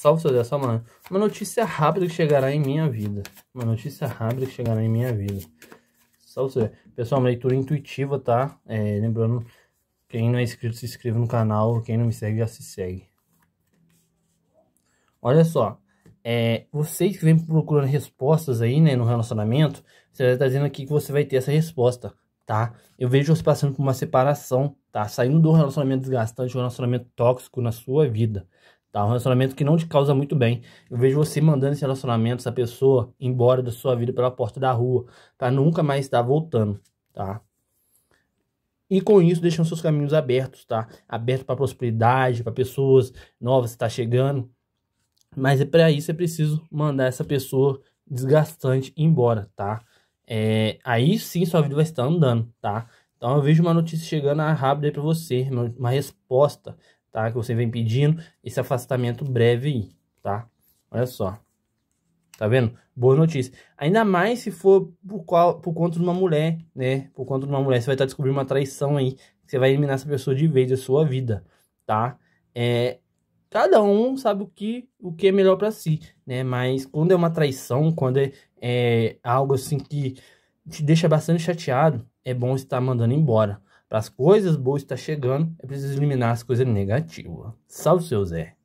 Salve dessa, mano. Uma notícia rápida que chegará em minha vida. Uma notícia rápida que chegará em minha vida. Salve Pessoal, uma leitura intuitiva, tá? É, lembrando, quem não é inscrito, se inscreva no canal. Quem não me segue, já se segue. Olha só. É, vocês que vêm procurando respostas aí, né, no relacionamento, você vai estar tá dizendo aqui que você vai ter essa resposta, tá? Eu vejo você passando por uma separação, tá? Saindo do relacionamento desgastante, um relacionamento tóxico na sua vida, Tá? Um relacionamento que não te causa muito bem. Eu vejo você mandando esse relacionamento, essa pessoa, embora da sua vida pela porta da rua, para nunca mais estar voltando, tá? E com isso deixam seus caminhos abertos, tá? Aberto para prosperidade, para pessoas novas que está chegando. Mas é para isso é preciso mandar essa pessoa desgastante embora, tá? É, aí sim sua vida vai estar andando, tá? Então eu vejo uma notícia chegando rápida para você, uma resposta tá? Que você vem pedindo esse afastamento breve aí, tá? Olha só. Tá vendo? Boa notícia. Ainda mais se for por, qual, por conta de uma mulher, né? Por conta de uma mulher, você vai estar tá descobrindo uma traição aí. Você vai eliminar essa pessoa de vez da sua vida, tá? É, cada um sabe o que, o que é melhor para si, né? Mas quando é uma traição, quando é, é algo assim que te deixa bastante chateado, é bom estar mandando embora. Para as coisas boas estar tá chegando, é preciso eliminar as coisas negativas. Salve, seu Zé!